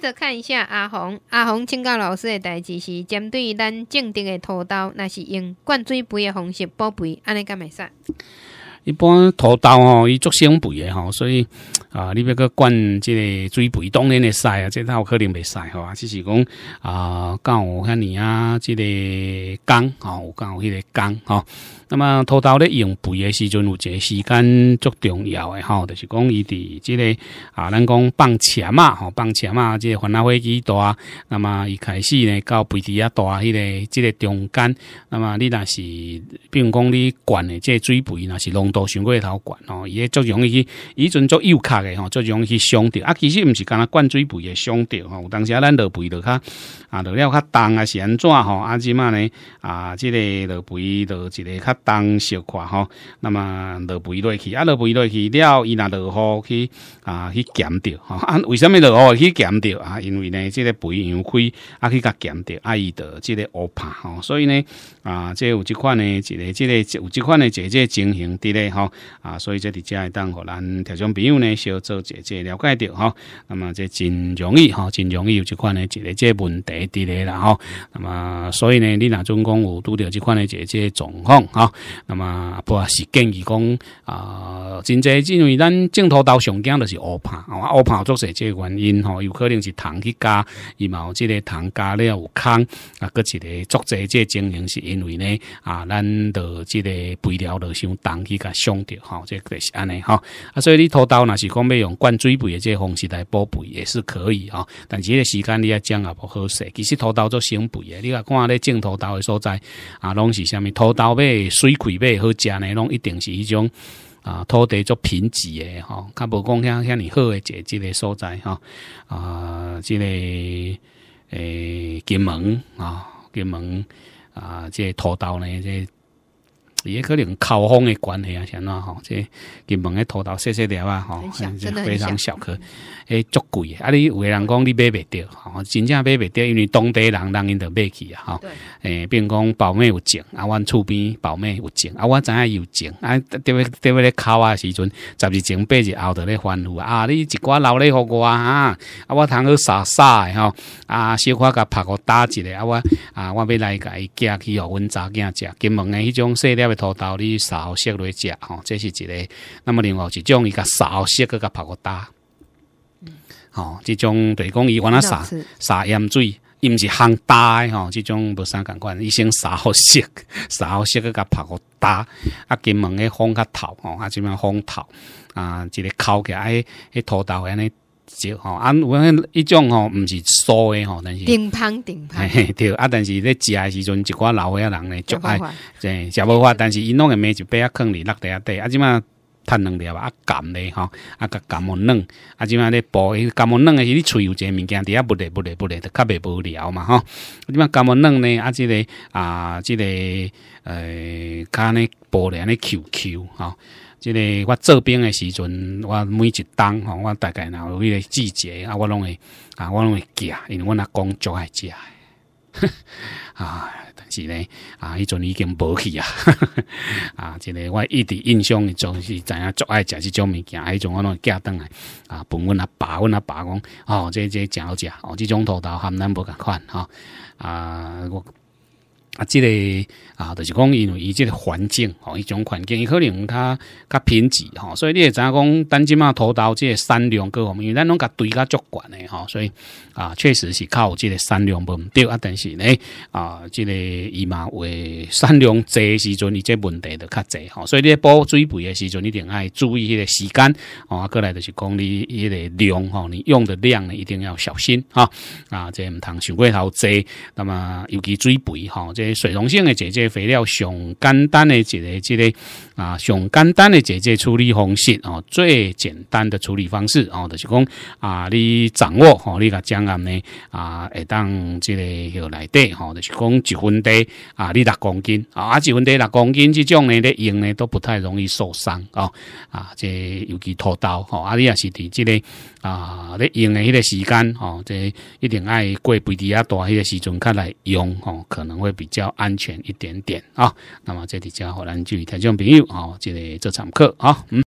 再看一下阿红，阿红请教老师的代志是针对咱种植的土豆，若是用灌水肥的方式补肥，安尼干袂使？一般土豆吼，伊足伤肥诶吼，所以啊，你要个灌即个水肥，当然会使啊，即有可能袂使吼，只是讲啊，有遐年啊，即个钢吼，有有迄个钢吼。那么土豆咧用肥诶时阵，有一个时间足重要诶吼，就是讲伊伫即个啊，咱讲放钳嘛，吼放车嘛，即个番拉花机大。那么伊开始咧，到肥底啊大迄个，即个中间，那么你若是，比如讲你灌诶即个水肥，若是拢。多循过头矩哦，足容易去，以前足幼卡嘅吼，容易去伤着啊。其实毋是干阿灌水肥嘅伤着吼。有当时啊，咱落肥落较啊，落了较重啊是安怎吼？啊，即嘛呢啊？即个落肥落一个较重小块吼。那么落肥落去啊，落肥落去了伊若落雨去啊去减掉啊，为什物落雨去减掉啊？因为呢，即个肥羊开啊去甲减掉，啊，伊着即个乌怕吼。所以呢啊，即有即款呢，即个即个有即款呢，即即情形。哈，啊，所以即伫遮会当互咱听众朋友呢，少做一啲了解啲，吼、咁啊，即系真容易，哈，真容易有呢一款呢一个即问题伫咧啦，哈。咁啊，所以呢，你若总讲有拄着呢款呢即系状况，哈。咁啊，阿婆系建议讲，啊，真多，因为咱正头到上紧就是乌盘，乌盘作成即系原因，哈，有可能是糖去加，嘛有即个糖加了有空，啊，搁一个作者即系经营是因为呢，啊，咱到即个肥料都相当去加。相对吼，这个是安尼吼。啊，所以你拖刀若是讲要用灌水肥的这方式来补肥也是可以吼，但是这个时间你要讲啊不合适。其实拖刀做新肥的，你若看咧，种拖刀的所在啊，拢是啥物？拖刀尾水葵尾好食呢，拢一定是一种啊，土地做品质的吼。较无讲像像你好的这这个所在吼，啊，这个诶，金门啊，金门啊，这土豆呢这。伊迄可能口风诶关系啊，是安怎吼即金门诶土头细细粒啊吼非常小颗诶足贵诶啊你有诶人讲你买袂着吼真正买袂着因为当地人人因着买去啊吼诶比如讲宝妹有证啊阮厝边宝妹有证啊我知影伊有证啊踮诶踮诶咧哭啊时阵十二前八日后着咧吩咐啊你一寡留咧互我啊啊我通去撒撒诶吼啊小可甲拍互搭一下啊我啊我要来甲伊寄去互阮查囝食金门诶迄种细粒土豆你三号色落食吼即是一个那么另外一种伊甲三号色佫甲曝互焦吼即种著是讲伊原来三三盐水伊毋是烘焦诶吼即种无相共款伊先三号色三号 色佫甲拍互焦啊金门诶风较透吼啊即种风透啊一个口起来诶迄土豆安尼少吼，啊，我迄一种吼，毋是酥诶吼，但是顶芳顶胖，对啊，但是咧食诶时阵，一寡老岁仔人咧足爱，对，食无法，但是伊弄个面就摆啊坑里落地下底，啊，即满趁两粒啊，咸咧吼，啊，甲甘毛嫩，啊，即满咧煲，伊甘毛嫩诶是你吹有一个物件，伫遐不咧不咧不咧，就较袂无聊嘛吼，啊，即嘛甘毛嫩咧，啊，即个啊，即个诶，看尼煲咧安尼 QQ 吼。即个我做兵诶时阵，我每一冬吼，我大概哪迄个季节啊，我拢会啊，我拢会夹，因为我阿公最爱夹。啊，但是呢，啊，迄阵已经无去啊。啊，即个我一直印象诶，总是知影最爱食即种物件，迄种我拢会夹倒来。啊，本阮阿爸，阮阿爸讲，吼，这这真好食，哦，即种土豆含卵不敢款吼。啊，我。啊，这个啊，就是讲因为伊即个环境吼，一种环境伊可能它较贫瘠吼，所以你知影讲，单只嘛土豆即个产量各方面，因为咱拢甲堆较足悬诶吼，所以啊，确实是靠即个产量无毋对啊，但是呢啊，这个伊嘛为产量济时阵，伊个问题就较济吼，所以你补水肥诶时阵一定爱注意迄个时间哦，过来就是讲你伊个量吼，你用的量呢一定要小心啊啊，这毋通想过头济，那么尤其水肥吼。水溶性的解决肥料，上简单的一个这个啊，上简单的解决处理方式哦，最简单的处理方式哦，就是讲啊，你掌握吼，你个将阿呢啊，会当这个就来得吼，就是讲一分地啊，六公斤啊，一分地六公斤，这种呢，嘞用呢都不太容易受伤哦啊，这尤其拖刀吼，啊，你也是伫这个啊，你用的迄个时间吼，这一定爱过肥地啊大，迄个时阵开来用吼，可能会比。较安全一点点啊，那么这里嘉禾咱就以听众朋友啊，这里这场课啊，嗯。